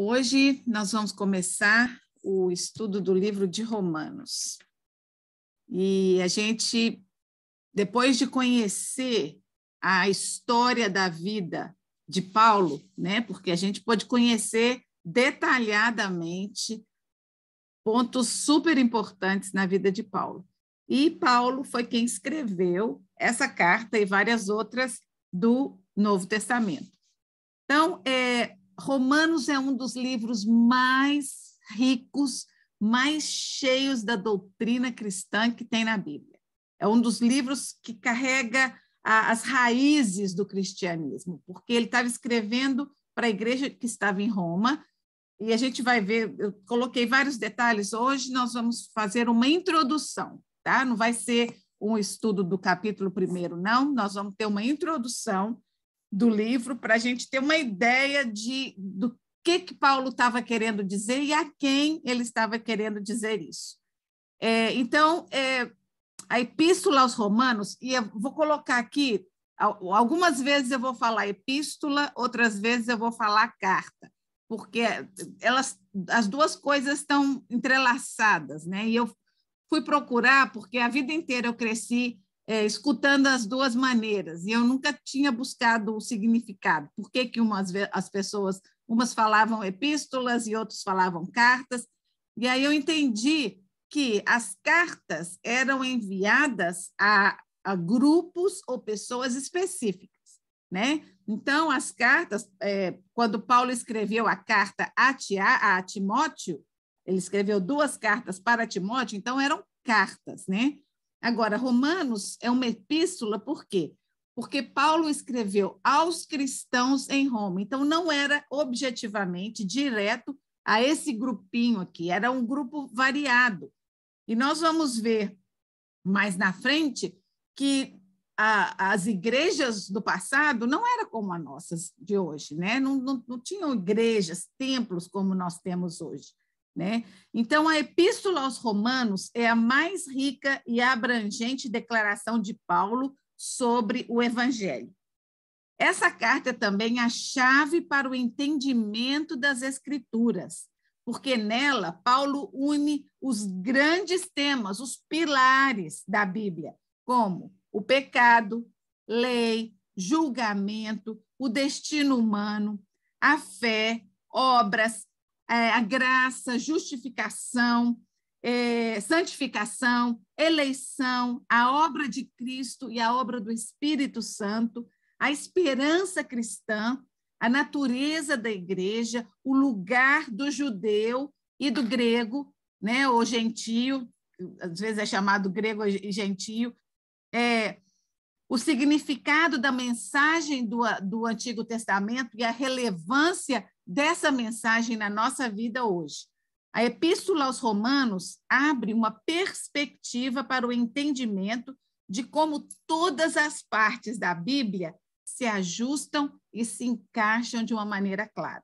Hoje nós vamos começar o estudo do livro de Romanos. E a gente, depois de conhecer a história da vida de Paulo, né? Porque a gente pode conhecer detalhadamente pontos super importantes na vida de Paulo. E Paulo foi quem escreveu essa carta e várias outras do Novo Testamento. Então, é, Romanos é um dos livros mais ricos, mais cheios da doutrina cristã que tem na Bíblia. É um dos livros que carrega a, as raízes do cristianismo, porque ele estava escrevendo para a igreja que estava em Roma, e a gente vai ver, eu coloquei vários detalhes hoje, nós vamos fazer uma introdução, tá? Não vai ser um estudo do capítulo primeiro, não, nós vamos ter uma introdução do livro para a gente ter uma ideia de, do que, que Paulo estava querendo dizer e a quem ele estava querendo dizer isso. É, então, é, a Epístola aos Romanos, e eu vou colocar aqui, algumas vezes eu vou falar epístola, outras vezes eu vou falar carta, porque elas, as duas coisas estão entrelaçadas, né? E eu fui procurar, porque a vida inteira eu cresci é, escutando as duas maneiras, e eu nunca tinha buscado o significado. Por que, que umas, as pessoas, umas falavam epístolas e outros falavam cartas? E aí eu entendi que as cartas eram enviadas a, a grupos ou pessoas específicas. Né? Então, as cartas, é, quando Paulo escreveu a carta a, Tia, a Timóteo, ele escreveu duas cartas para Timóteo, então eram cartas, né? Agora, Romanos é uma epístola, por quê? Porque Paulo escreveu aos cristãos em Roma. Então, não era objetivamente direto a esse grupinho aqui, era um grupo variado. E nós vamos ver mais na frente que a, as igrejas do passado não eram como as nossas de hoje, né? não, não, não tinham igrejas, templos como nós temos hoje. Né? Então, a Epístola aos Romanos é a mais rica e abrangente declaração de Paulo sobre o Evangelho. Essa carta é também a chave para o entendimento das Escrituras, porque nela Paulo une os grandes temas, os pilares da Bíblia, como o pecado, lei, julgamento, o destino humano, a fé, obras, é, a graça, justificação, é, santificação, eleição, a obra de Cristo e a obra do Espírito Santo, a esperança cristã, a natureza da igreja, o lugar do judeu e do grego, né, ou gentio, às vezes é chamado grego e gentio, é, o significado da mensagem do, do Antigo Testamento e a relevância dessa mensagem na nossa vida hoje. A Epístola aos Romanos abre uma perspectiva para o entendimento de como todas as partes da Bíblia se ajustam e se encaixam de uma maneira clara.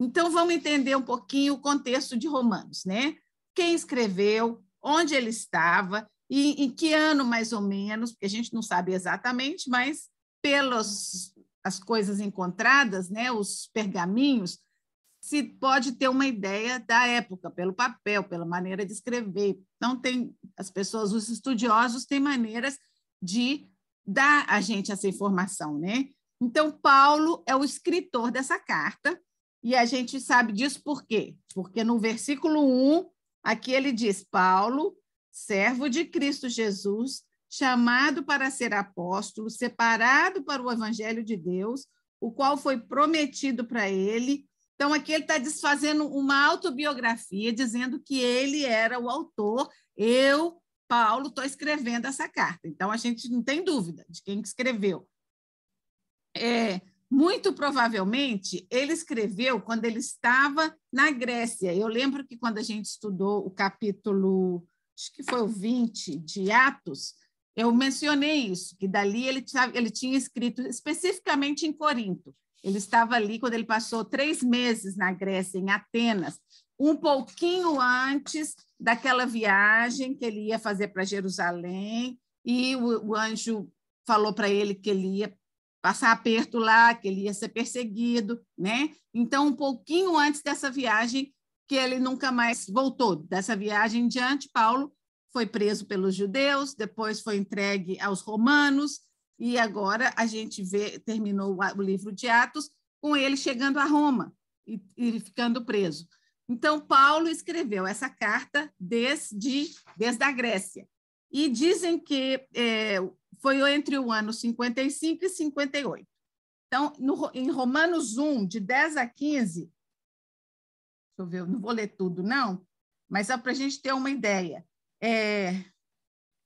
Então, vamos entender um pouquinho o contexto de Romanos, né? Quem escreveu, onde ele estava e em que ano, mais ou menos, porque a gente não sabe exatamente, mas pelas as coisas encontradas, né, os pergaminhos, se pode ter uma ideia da época, pelo papel, pela maneira de escrever. Então, tem as pessoas, os estudiosos têm maneiras de dar a gente essa informação, né? Então, Paulo é o escritor dessa carta, e a gente sabe disso por quê? Porque no versículo 1, aqui ele diz: Paulo, servo de Cristo Jesus, chamado para ser apóstolo, separado para o evangelho de Deus, o qual foi prometido para ele. Então, aqui ele está desfazendo uma autobiografia, dizendo que ele era o autor, eu, Paulo, estou escrevendo essa carta. Então, a gente não tem dúvida de quem escreveu. É, muito provavelmente, ele escreveu quando ele estava na Grécia. Eu lembro que quando a gente estudou o capítulo acho que foi o 20 de Atos, eu mencionei isso, que dali ele, ele tinha escrito especificamente em Corinto. Ele estava ali quando ele passou três meses na Grécia, em Atenas, um pouquinho antes daquela viagem que ele ia fazer para Jerusalém, e o, o anjo falou para ele que ele ia passar aperto lá, que ele ia ser perseguido, né? Então, um pouquinho antes dessa viagem, que ele nunca mais voltou. Dessa viagem em diante, Paulo foi preso pelos judeus, depois foi entregue aos romanos, e agora a gente vê, terminou o livro de Atos com ele chegando a Roma e, e ficando preso. Então, Paulo escreveu essa carta desde, desde a Grécia. E dizem que é, foi entre o ano 55 e 58. Então, no, em Romanos 1, de 10 a 15, Deixa eu ver, eu não vou ler tudo, não, mas só para a gente ter uma ideia. É,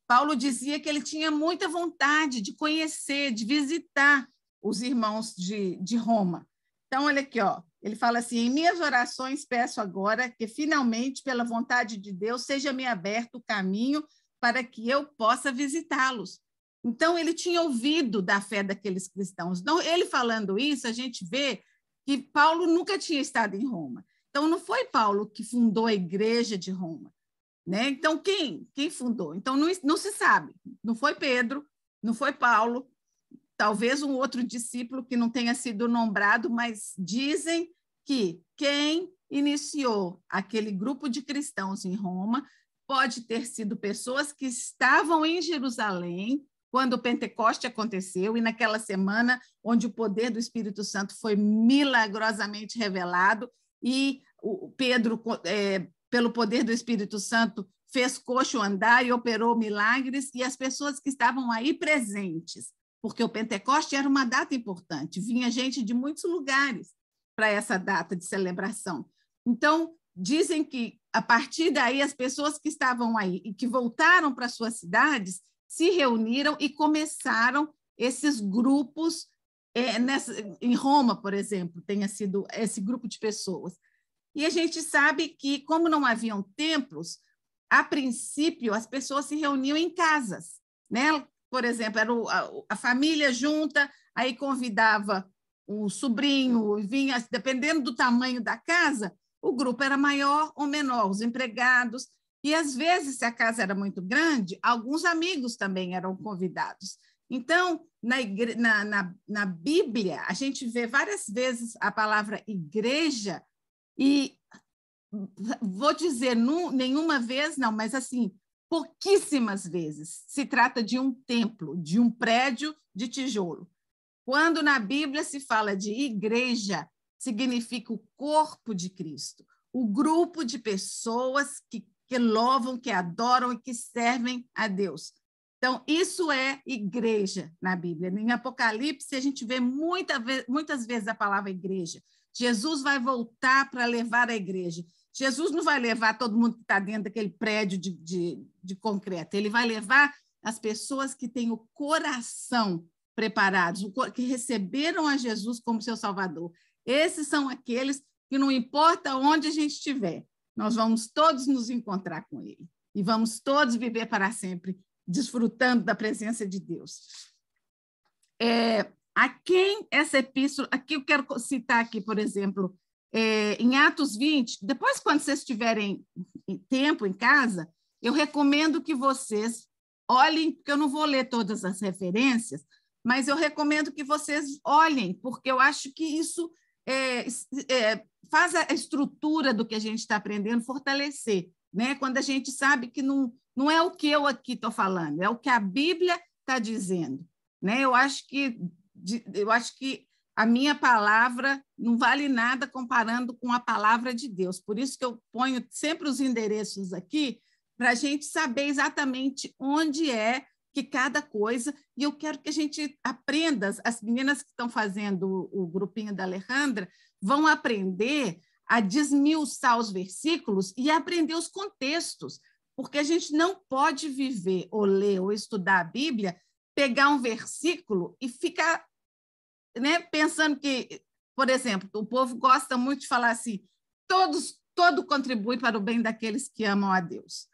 Paulo dizia que ele tinha muita vontade de conhecer, de visitar os irmãos de, de Roma. Então, olha aqui, ó, ele fala assim: em minhas orações peço agora que finalmente, pela vontade de Deus, seja-me aberto o caminho para que eu possa visitá-los. Então, ele tinha ouvido da fé daqueles cristãos. Então, ele falando isso, a gente vê que Paulo nunca tinha estado em Roma. Então, não foi Paulo que fundou a igreja de Roma. Né? Então, quem? Quem fundou? Então, não, não se sabe. Não foi Pedro, não foi Paulo, talvez um outro discípulo que não tenha sido nombrado, mas dizem que quem iniciou aquele grupo de cristãos em Roma pode ter sido pessoas que estavam em Jerusalém quando o Pentecoste aconteceu e naquela semana onde o poder do Espírito Santo foi milagrosamente revelado e o Pedro, é, pelo poder do Espírito Santo, fez coxo andar e operou milagres, e as pessoas que estavam aí presentes, porque o Pentecoste era uma data importante, vinha gente de muitos lugares para essa data de celebração. Então, dizem que a partir daí as pessoas que estavam aí e que voltaram para suas cidades se reuniram e começaram esses grupos é, nessa, em Roma, por exemplo, tenha sido esse grupo de pessoas. E a gente sabe que, como não haviam templos, a princípio as pessoas se reuniam em casas. Né? Por exemplo, era a, família junta, aí convidava o sobrinho, vinha, dependendo do tamanho da casa, o grupo era maior ou menor, os empregados. E às vezes, se a casa era muito grande, alguns amigos também eram convidados. Então, na, igre... na, na, na Bíblia, a gente vê várias vezes a palavra igreja e vou dizer, num, nenhuma vez, não, mas assim, pouquíssimas vezes se trata de um templo, de um prédio de tijolo. Quando na Bíblia se fala de igreja, significa o corpo de Cristo, o grupo de pessoas que, que louvam, que adoram e que servem a Deus. Então, isso é igreja na Bíblia. Em Apocalipse, a gente vê muita, muitas vezes a palavra igreja. Jesus vai voltar para levar a igreja. Jesus não vai levar todo mundo que está dentro daquele prédio de, de, de concreto, ele vai levar as pessoas que têm o coração preparados, que receberam a Jesus como seu Salvador. Esses são aqueles que não importa onde a gente estiver, nós vamos todos nos encontrar com Ele e vamos todos viver para sempre, desfrutando da presença de Deus. É, a quem essa epístola, aqui eu quero citar aqui, por exemplo, é, em Atos 20, depois quando vocês tiverem tempo em casa, eu recomendo que vocês olhem, porque eu não vou ler todas as referências, mas eu recomendo que vocês olhem, porque eu acho que isso é, é, faz a estrutura do que a gente está aprendendo fortalecer, né? quando a gente sabe que não, não é o que eu aqui estou falando, é o que a Bíblia está dizendo. Né? Eu acho que de, eu acho que a minha palavra não vale nada comparando com a palavra de Deus. Por isso que eu ponho sempre os endereços aqui para a gente saber exatamente onde é que cada coisa. E eu quero que a gente aprenda, as meninas que estão fazendo o, o grupinho da Alejandra vão aprender a desmiuçar os versículos e aprender os contextos, porque a gente não pode viver ou ler ou estudar a Bíblia, pegar um versículo e ficar né, pensando que, por exemplo, o povo gosta muito de falar assim, todos, todo contribui para o bem daqueles que amam a Deus.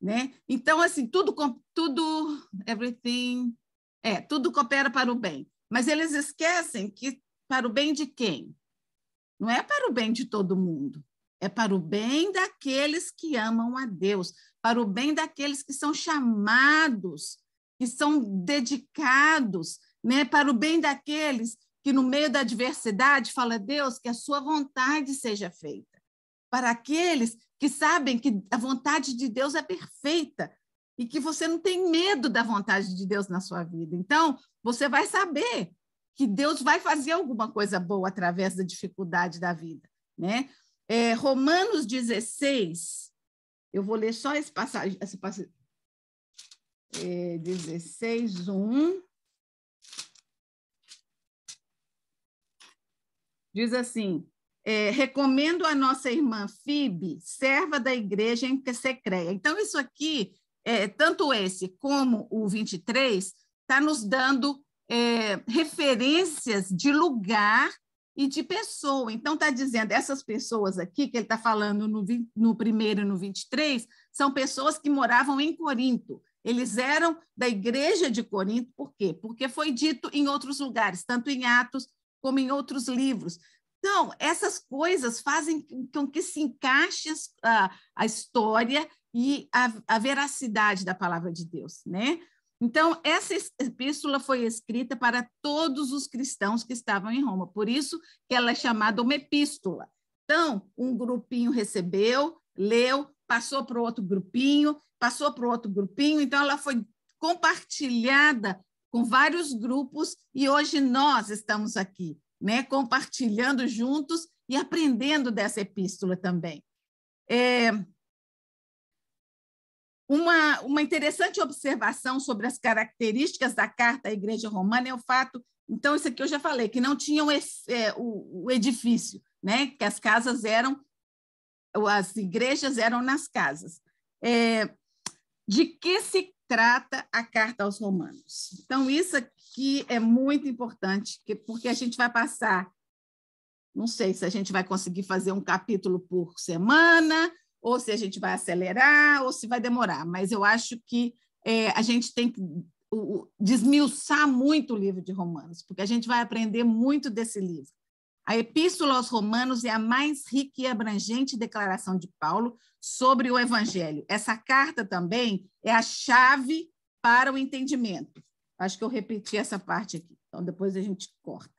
Né? Então, assim, tudo, tudo, everything, é, tudo coopera para o bem. Mas eles esquecem que para o bem de quem? Não é para o bem de todo mundo, é para o bem daqueles que amam a Deus, para o bem daqueles que são chamados, que são dedicados, né? para o bem daqueles que, no meio da adversidade, fala Deus, que a sua vontade seja feita. Para aqueles que sabem que a vontade de Deus é perfeita e que você não tem medo da vontade de Deus na sua vida. Então, você vai saber que Deus vai fazer alguma coisa boa através da dificuldade da vida, né? É, Romanos 16, eu vou ler só esse passagem, esse passagem, é, 16, 1. diz assim: é, recomendo a nossa irmã Fibe, serva da igreja em que se creia. Então, isso aqui, é, tanto esse como o 23, está nos dando é, referências de lugar e de pessoa. Então, está dizendo, essas pessoas aqui, que ele está falando no, no primeiro e no 23, são pessoas que moravam em Corinto. Eles eram da igreja de Corinto, por quê? Porque foi dito em outros lugares, tanto em Atos como em outros livros. Então, essas coisas fazem com que se encaixe a, a história e a, a veracidade da palavra de Deus, né? Então, essa epístola foi escrita para todos os cristãos que estavam em Roma, por isso que ela é chamada uma epístola. Então, um grupinho recebeu, leu, passou para outro grupinho, passou para outro grupinho, então ela foi compartilhada com vários grupos, e hoje nós estamos aqui, né, compartilhando juntos e aprendendo dessa epístola também. É uma, uma interessante observação sobre as características da carta à Igreja Romana é o fato, então, isso aqui eu já falei, que não tinham é, o, o edifício, né, que as casas eram, as igrejas eram nas casas. É, de que se trata a carta aos Romanos. Então, isso aqui é muito importante, porque a gente vai passar. Não sei se a gente vai conseguir fazer um capítulo por semana, ou se a gente vai acelerar, ou se vai demorar, mas eu acho que é, a gente tem que desmiuçar muito o livro de Romanos, porque a gente vai aprender muito desse livro. A Epístola aos Romanos é a mais rica e abrangente declaração de Paulo sobre o Evangelho. Essa carta também é a chave para o entendimento. Acho que eu repeti essa parte aqui, então depois a gente corta.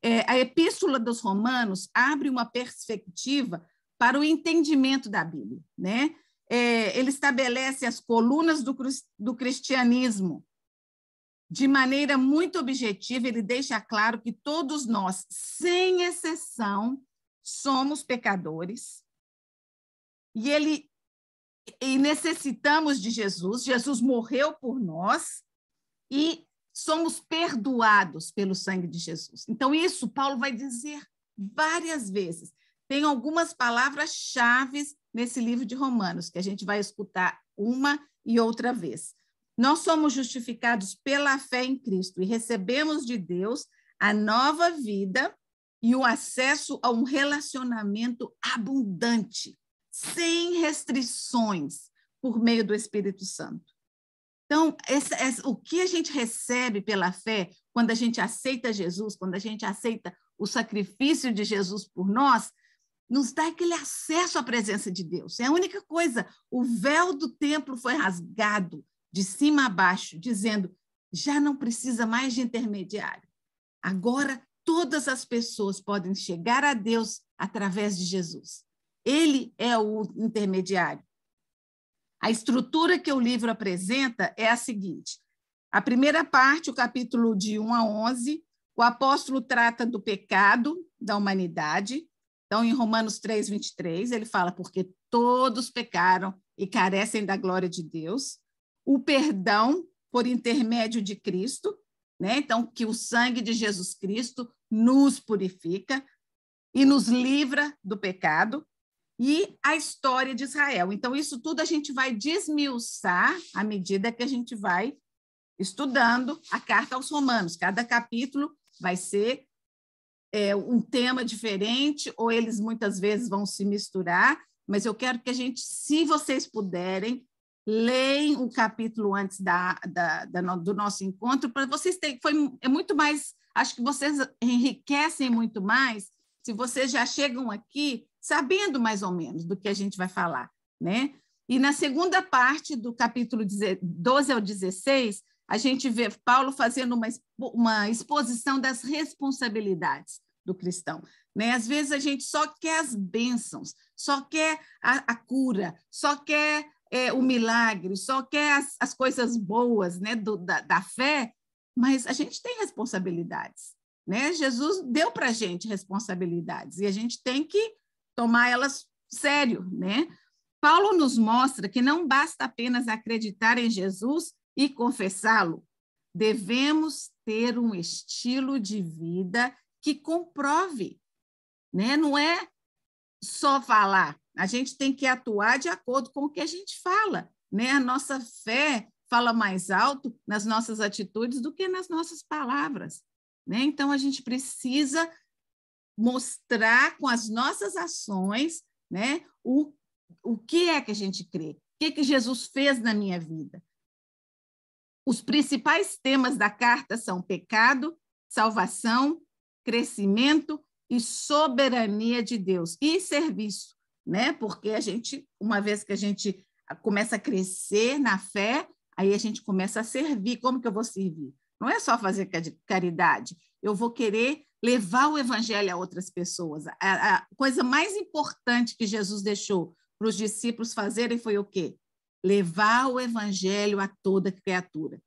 É, a Epístola dos Romanos abre uma perspectiva para o entendimento da Bíblia. Né? É, ele estabelece as colunas do, do cristianismo, de maneira muito objetiva, ele deixa claro que todos nós, sem exceção, somos pecadores. E ele e necessitamos de Jesus. Jesus morreu por nós e somos perdoados pelo sangue de Jesus. Então isso Paulo vai dizer várias vezes. Tem algumas palavras chaves nesse livro de Romanos que a gente vai escutar uma e outra vez. Nós somos justificados pela fé em Cristo e recebemos de Deus a nova vida e o acesso a um relacionamento abundante, sem restrições, por meio do Espírito Santo. Então, o que a gente recebe pela fé, quando a gente aceita Jesus, quando a gente aceita o sacrifício de Jesus por nós, nos dá aquele acesso à presença de Deus. É a única coisa. O véu do templo foi rasgado de cima a baixo, dizendo: já não precisa mais de intermediário. Agora todas as pessoas podem chegar a Deus através de Jesus. Ele é o intermediário. A estrutura que o livro apresenta é a seguinte: a primeira parte, o capítulo de 1 a 11, o apóstolo trata do pecado da humanidade. Então, em Romanos 3, 23, ele fala: porque todos pecaram e carecem da glória de Deus o perdão por intermédio de Cristo, né? Então, que o sangue de Jesus Cristo nos purifica e nos livra do pecado, e a história de Israel. Então, isso tudo a gente vai desmiuçar à medida que a gente vai estudando a carta aos Romanos. Cada capítulo vai ser é, um tema diferente, ou eles muitas vezes vão se misturar, mas eu quero que a gente, se vocês puderem, leem o capítulo antes da, da, da do nosso encontro, para vocês terem, foi, é muito mais, acho que vocês enriquecem muito mais se vocês já chegam aqui sabendo mais ou menos do que a gente vai falar, né? E na segunda parte do capítulo 12 ao 16, a gente vê Paulo fazendo uma, uma exposição das responsabilidades do cristão. Né? Às vezes a gente só quer as bênçãos, só quer a, a cura, só quer é, o milagre, só quer é as, as coisas boas né, do, da, da fé, mas a gente tem responsabilidades. Né? Jesus deu para a gente responsabilidades e a gente tem que tomar elas sério. Né? Paulo nos mostra que não basta apenas acreditar em Jesus e confessá-lo, devemos ter um estilo de vida que comprove. Né? Não é só falar, a gente tem que atuar de acordo com o que a gente fala, né? A nossa fé fala mais alto nas nossas atitudes do que nas nossas palavras, né? Então a gente precisa mostrar com as nossas ações, né, o, o que é que a gente crê, o que que Jesus fez na minha vida. Os principais temas da carta são pecado, salvação, crescimento e soberania de Deus e serviço né? Porque a gente, uma vez que a gente começa a crescer na fé, aí a gente começa a servir. Como que eu vou servir? Não é só fazer caridade. Eu vou querer levar o evangelho a outras pessoas. A, a coisa mais importante que Jesus deixou para os discípulos fazerem foi o quê? Levar o evangelho a toda criatura.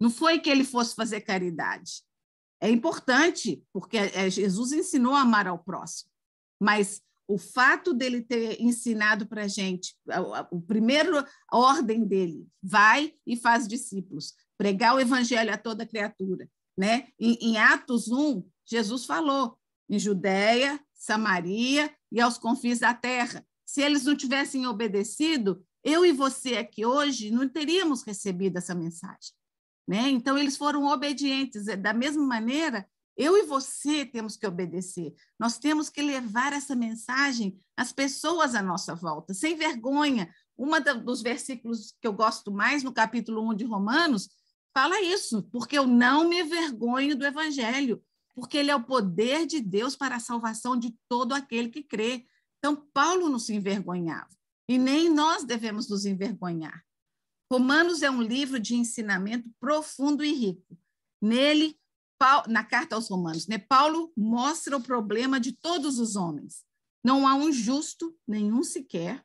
Não foi que ele fosse fazer caridade. É importante, porque é, é, Jesus ensinou a amar ao próximo. Mas o fato dele ter ensinado para a gente, o primeiro ordem dele, vai e faz discípulos, pregar o evangelho a toda criatura. Né? Em, em Atos 1, Jesus falou em Judéia, Samaria e aos confins da terra. Se eles não tivessem obedecido, eu e você aqui hoje não teríamos recebido essa mensagem. Né? Então, eles foram obedientes. É, da mesma maneira, eu e você temos que obedecer. Nós temos que levar essa mensagem às pessoas à nossa volta, sem vergonha. Um dos versículos que eu gosto mais, no capítulo 1 de Romanos, fala isso, porque eu não me vergonho do evangelho, porque ele é o poder de Deus para a salvação de todo aquele que crê. Então, Paulo não se envergonhava, e nem nós devemos nos envergonhar. Romanos é um livro de ensinamento profundo e rico. Nele, Paulo, na carta aos Romanos, né? Paulo mostra o problema de todos os homens. Não há um justo, nenhum sequer.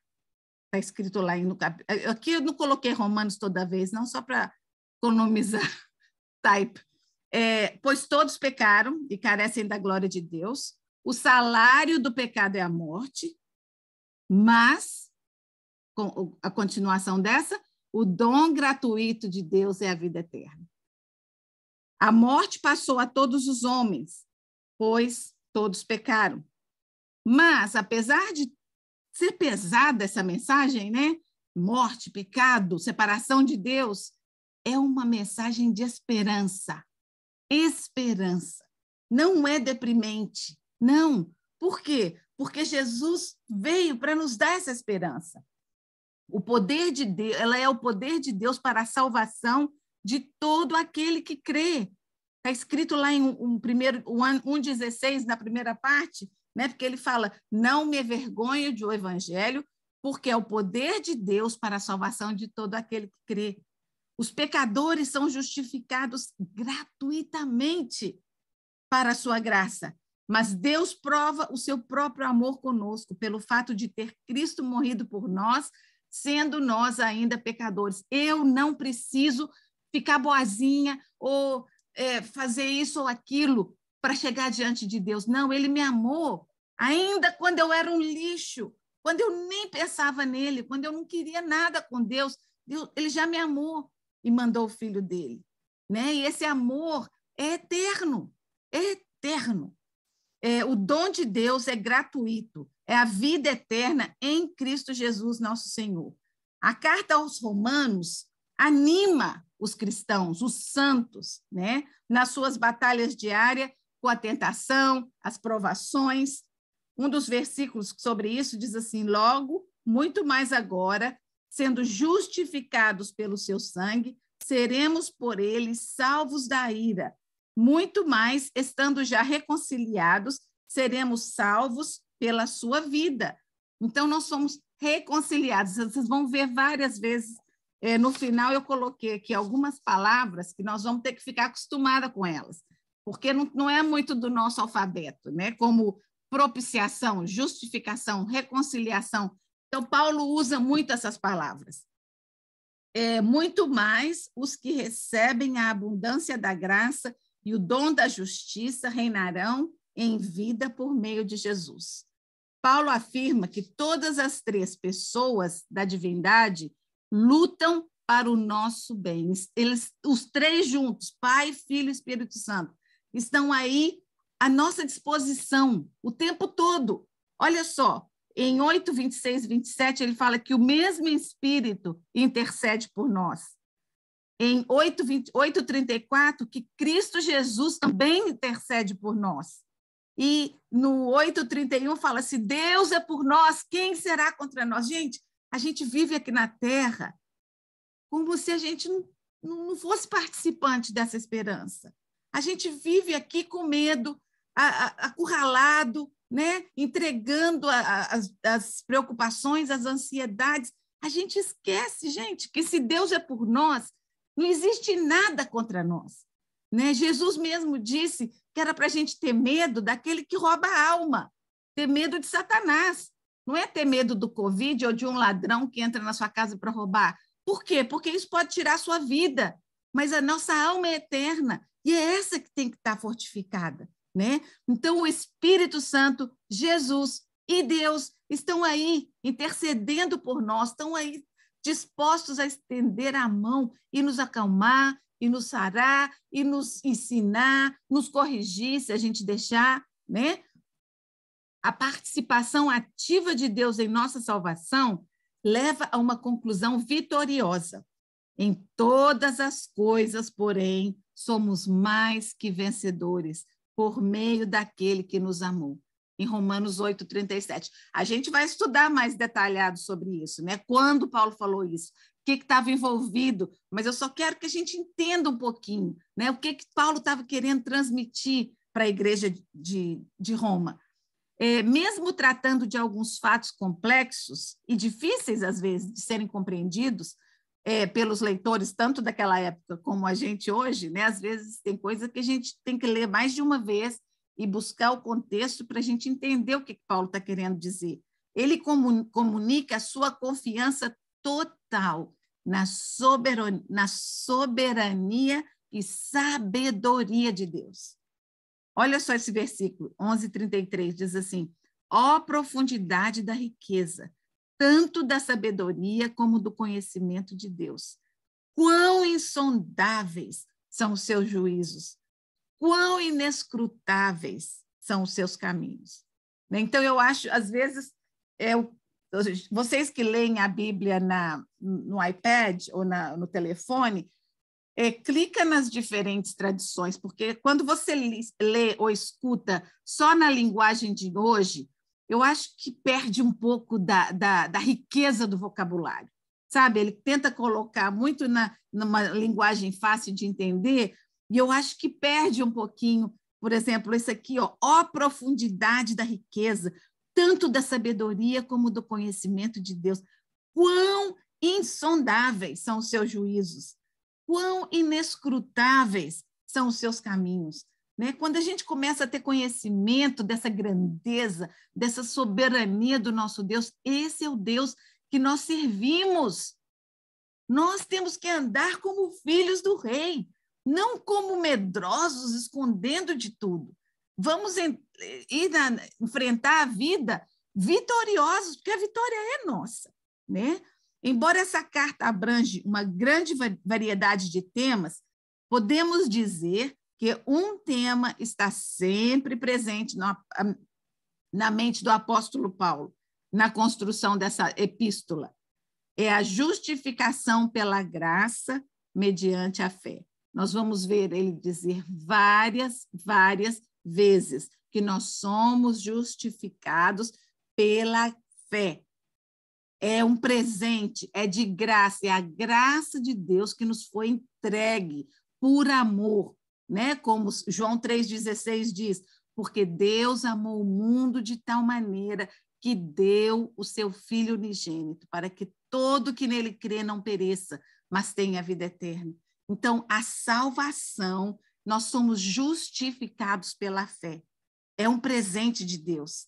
Está escrito lá no capítulo. Aqui eu não coloquei Romanos toda vez, não só para economizar type. É, pois todos pecaram e carecem da glória de Deus. O salário do pecado é a morte, mas com a continuação dessa, o dom gratuito de Deus é a vida eterna. A morte passou a todos os homens, pois todos pecaram. Mas, apesar de ser pesada essa mensagem, né? Morte, pecado, separação de Deus, é uma mensagem de esperança. Esperança. Não é deprimente. Não. Por quê? Porque Jesus veio para nos dar essa esperança. O poder de Deus, ela é o poder de Deus para a salvação de todo aquele que crê. Está escrito lá em um primeiro, um, 1,16, na primeira parte, né? porque ele fala: Não me vergonho do evangelho, porque é o poder de Deus para a salvação de todo aquele que crê. Os pecadores são justificados gratuitamente para a sua graça, mas Deus prova o seu próprio amor conosco pelo fato de ter Cristo morrido por nós, sendo nós ainda pecadores. Eu não preciso ficar boazinha ou é, fazer isso ou aquilo para chegar diante de Deus. Não, ele me amou ainda quando eu era um lixo, quando eu nem pensava nele, quando eu não queria nada com Deus. Deus ele já me amou e mandou o filho dele. Né? E esse amor é eterno, é eterno. É, o dom de Deus é gratuito, é a vida eterna em Cristo Jesus, nosso Senhor. A carta aos Romanos anima os cristãos, os santos, né? nas suas batalhas diárias com a tentação, as provações. Um dos versículos sobre isso diz assim: Logo, muito mais agora, sendo justificados pelo seu sangue, seremos por ele salvos da ira. Muito mais, estando já reconciliados, seremos salvos pela sua vida. Então, nós somos reconciliados. Vocês vão ver várias vezes é, no final eu coloquei aqui algumas palavras que nós vamos ter que ficar acostumada com elas, porque não, não é muito do nosso alfabeto, né? Como propiciação, justificação, reconciliação. Então, Paulo usa muito essas palavras. É, muito mais os que recebem a abundância da graça e o dom da justiça reinarão em vida por meio de Jesus. Paulo afirma que todas as três pessoas da divindade lutam para o nosso bem. Eles, os três juntos, Pai, Filho e Espírito Santo, estão aí à nossa disposição o tempo todo. Olha só, em 8, 26, 27, ele fala que o mesmo Espírito intercede por nós. Em 8, 34, que Cristo Jesus também intercede por nós. E no 8,31 fala: se Deus é por nós, quem será contra nós? Gente, a gente vive aqui na Terra como se a gente não, não fosse participante dessa esperança. A gente vive aqui com medo, acurralado, né? entregando a, a, as, as preocupações, as ansiedades. A gente esquece, gente, que se Deus é por nós, não existe nada contra nós. Né? Jesus mesmo disse que era para a gente ter medo daquele que rouba a alma, ter medo de Satanás, não é ter medo do Covid ou de um ladrão que entra na sua casa para roubar. Por quê? Porque isso pode tirar a sua vida, mas a nossa alma é eterna e é essa que tem que estar tá fortificada, né? Então o Espírito Santo, Jesus e Deus estão aí intercedendo por nós, estão aí dispostos a estender a mão e nos acalmar, e nos sarar, e nos ensinar, nos corrigir se a gente deixar, né? a participação ativa de Deus em nossa salvação leva a uma conclusão vitoriosa. Em todas as coisas, porém, somos mais que vencedores por meio daquele que nos amou. Em Romanos 8, 37. A gente vai estudar mais detalhado sobre isso, né? Quando Paulo falou isso, o que estava envolvido, mas eu só quero que a gente entenda um pouquinho, né? O que, que Paulo estava querendo transmitir para a igreja de, de Roma é, mesmo tratando de alguns fatos complexos e difíceis, às vezes, de serem compreendidos é, pelos leitores, tanto daquela época como a gente hoje, né? às vezes tem coisa que a gente tem que ler mais de uma vez e buscar o contexto para a gente entender o que, que Paulo está querendo dizer. Ele comunica a sua confiança total na na soberania e sabedoria de Deus. Olha só esse versículo, 11:33 diz assim: "Ó oh, profundidade da riqueza, tanto da sabedoria como do conhecimento de Deus. Quão insondáveis são os seus juízos, quão inescrutáveis são os seus caminhos." Então eu acho, às vezes, eu, é vocês que leem a Bíblia na, no iPad ou na, no telefone, é, clica nas diferentes tradições, porque quando você lê ou escuta só na linguagem de hoje, eu acho que perde um pouco da, da, da riqueza do vocabulário, sabe? Ele tenta colocar muito na, numa linguagem fácil de entender, e eu acho que perde um pouquinho, por exemplo, isso aqui, ó, ó profundidade da riqueza, tanto da sabedoria como do conhecimento de Deus. Quão insondáveis são os seus juízos! quão inescrutáveis são os seus caminhos. Né? Quando a gente começa a ter conhecimento dessa grandeza, dessa soberania do nosso Deus, esse é o Deus que nós servimos. Nós temos que andar como filhos do Rei, não como medrosos, escondendo de tudo. Vamos ir na, enfrentar a vida vitoriosos, porque a vitória é nossa, né? Embora essa carta abrange uma grande variedade de temas, podemos dizer que um tema está sempre presente na, na mente do apóstolo Paulo, na construção dessa epístola. É a justificação pela graça mediante a fé. Nós vamos ver ele dizer várias, várias vezes que nós somos justificados pela fé é um presente, é de graça, é a graça de Deus que nos foi entregue por amor, né? Como João 3,16 diz, porque Deus amou o mundo de tal maneira que deu o seu Filho unigênito, para que todo que nele crê não pereça, mas tenha a vida eterna. Então, a salvação, nós somos justificados pela fé. É um presente de Deus.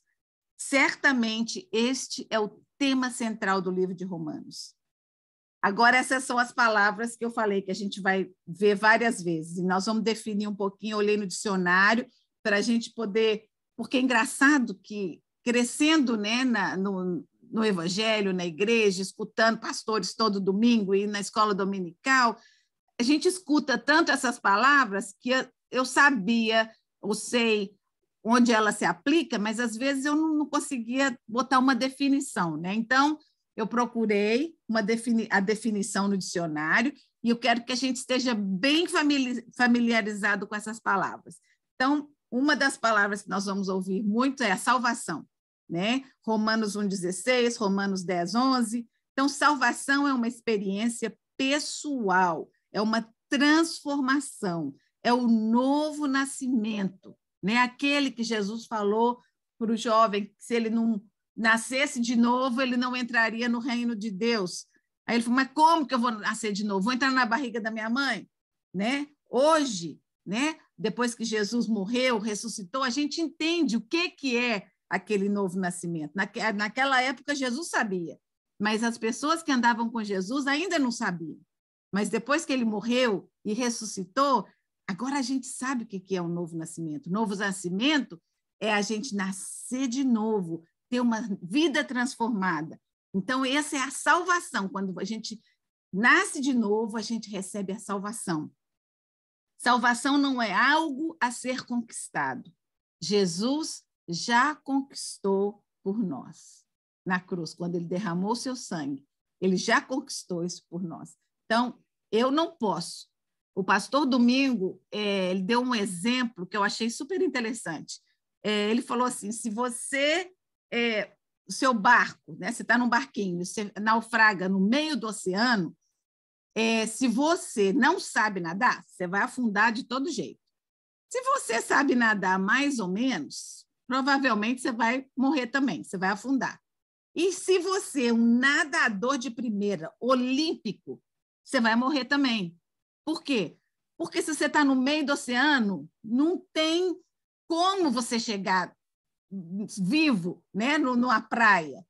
Certamente, este é o tema central do livro de Romanos. Agora, essas são as palavras que eu falei, que a gente vai ver várias vezes, e nós vamos definir um pouquinho, eu olhei no dicionário, para a gente poder. Porque é engraçado que, crescendo né, na, no, no Evangelho, na igreja, escutando pastores todo domingo e na escola dominical, a gente escuta tanto essas palavras que eu, eu sabia, ou sei, onde ela se aplica, mas às vezes eu não, conseguia botar uma definição, né? Então, eu procurei uma defini a definição no dicionário e eu quero que a gente esteja bem familiarizado com essas palavras. Então, uma das palavras que nós vamos ouvir muito é a salvação, né? Romanos 1,16, Romanos 10:11. Então, salvação é uma experiência pessoal, é uma transformação, é o novo nascimento né? Aquele que Jesus falou para o jovem que se ele não nascesse de novo, ele não entraria no reino de Deus. Aí ele falou: "Mas como que eu vou nascer de novo? Vou entrar na barriga da minha mãe?", né? Hoje, né? Depois que Jesus morreu, ressuscitou, a gente entende o que que é aquele novo nascimento. Naque, naquela época Jesus sabia, mas as pessoas que andavam com Jesus ainda não sabiam. Mas depois que ele morreu e ressuscitou, Agora a gente sabe o que é o um novo nascimento. Novo nascimento é a gente nascer de novo, ter uma vida transformada. Então, essa é a salvação. Quando a gente nasce de novo, a gente recebe a salvação. Salvação não é algo a ser conquistado. Jesus já conquistou por nós na cruz, quando ele derramou seu sangue. Ele já conquistou isso por nós. Então, eu não posso o pastor Domingo é, ele deu um exemplo que eu achei super interessante. É, ele falou assim: se você, é, o seu barco, né, você está num barquinho, você naufraga no meio do oceano, é, se você não sabe nadar, você vai afundar de todo jeito. Se você sabe nadar mais ou menos, provavelmente você vai morrer também, você vai afundar. E se você é um nadador de primeira, olímpico, você vai morrer também, por quê? Porque se você está no meio do oceano, não tem como você chegar vivo né? no, numa praia.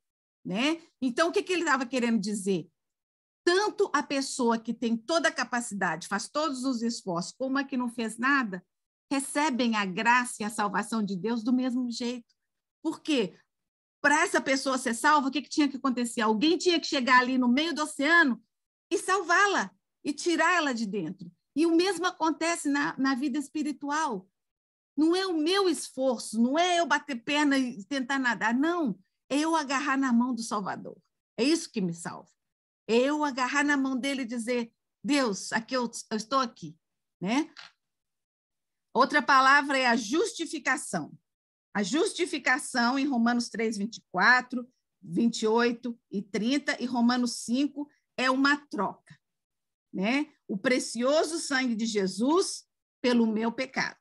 Né? Então, o que, que ele estava querendo dizer? Tanto a pessoa que tem toda a capacidade, faz todos os esforços, como a que não fez nada, recebem a graça e a salvação de Deus do mesmo jeito. Por quê? Para essa pessoa ser salva, o que, que tinha que acontecer? Alguém tinha que chegar ali no meio do oceano e salvá-la e tirar ela de dentro. E o mesmo acontece na, na vida espiritual. Não é o meu esforço, não é eu bater perna e tentar nadar, não. É eu agarrar na mão do Salvador. É isso que me salva. É eu agarrar na mão dele e dizer: Deus, aqui eu, eu estou aqui, né? Outra palavra é a justificação. A justificação em Romanos 3, 24, 28 e 30 e Romanos 5 é uma troca né? O precioso sangue de Jesus pelo meu pecado.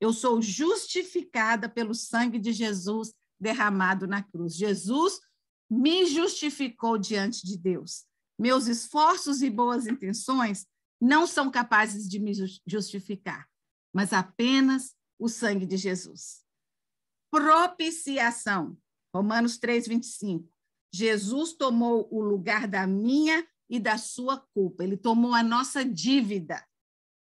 Eu sou justificada pelo sangue de Jesus derramado na cruz. Jesus me justificou diante de Deus. Meus esforços e boas intenções não são capazes de me justificar, mas apenas o sangue de Jesus. Propiciação. Romanos 3, 25. Jesus tomou o lugar da minha e da sua culpa. Ele tomou a nossa dívida.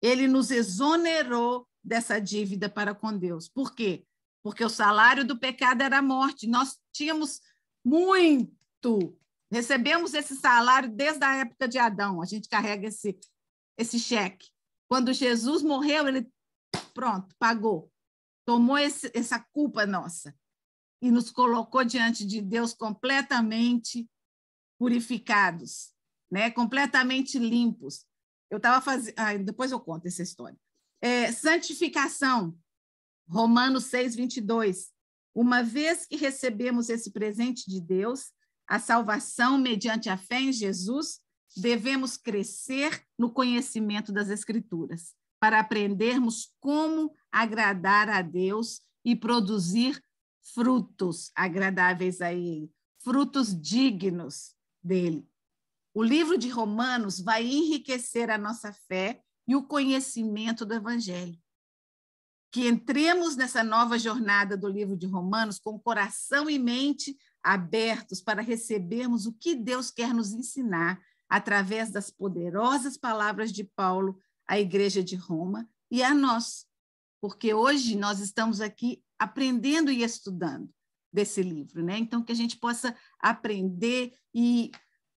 Ele nos exonerou dessa dívida para com Deus. Por quê? Porque o salário do pecado era a morte. Nós tínhamos muito. Recebemos esse salário desde a época de Adão. A gente carrega esse, esse cheque. Quando Jesus morreu, ele, pronto, pagou. Tomou esse, essa culpa nossa e nos colocou diante de Deus completamente purificados né? completamente limpos. Eu estava fazendo. Ah, depois eu conto essa história. É, santificação, Romanos 6, 22. Uma vez que recebemos esse presente de Deus, a salvação mediante a fé em Jesus, devemos crescer no conhecimento das Escrituras, para aprendermos como agradar a Deus e produzir frutos agradáveis a Ele, frutos dignos dele. O livro de Romanos vai enriquecer a nossa fé e o conhecimento do Evangelho. Que entremos nessa nova jornada do livro de Romanos com coração e mente abertos para recebermos o que Deus quer nos ensinar através das poderosas palavras de Paulo à Igreja de Roma e a nós, porque hoje nós estamos aqui aprendendo e estudando desse livro, né? Então que a gente possa aprender e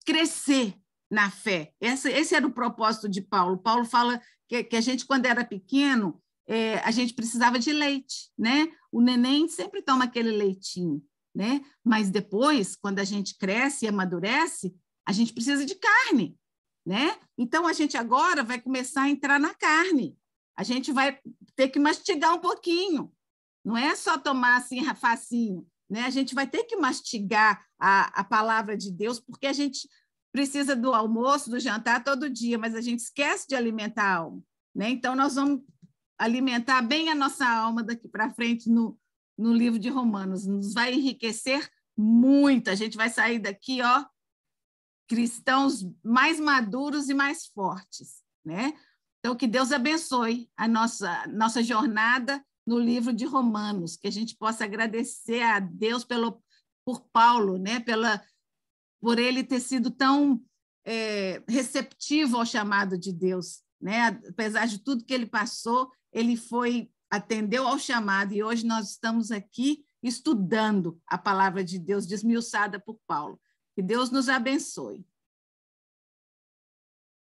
crescer na fé. Esse, esse era o propósito de Paulo. Paulo fala que, que a gente, quando era pequeno, é, a gente precisava de leite, né? O neném sempre toma aquele leitinho, né? Mas depois, quando a gente cresce e amadurece, a gente precisa de carne, né? Então a gente agora vai começar a entrar na carne. A gente vai ter que mastigar um pouquinho. Não é só tomar assim facinho. Né? A gente vai ter que mastigar a, a palavra de Deus, porque a gente precisa do almoço, do jantar todo dia, mas a gente esquece de alimentar a alma. Né? Então, nós vamos alimentar bem a nossa alma daqui para frente no, no livro de Romanos. Nos vai enriquecer muito. A gente vai sair daqui, ó, cristãos mais maduros e mais fortes, né? Então, que Deus abençoe a nossa, nossa jornada no livro de Romanos, que a gente possa agradecer a Deus pelo, por Paulo, né? Pela, por ele ter sido tão é, receptivo ao chamado de Deus, né? Apesar de tudo que ele passou, ele foi atendeu ao chamado e hoje nós estamos aqui estudando a palavra de Deus desmiuçada por Paulo. Que Deus nos abençoe.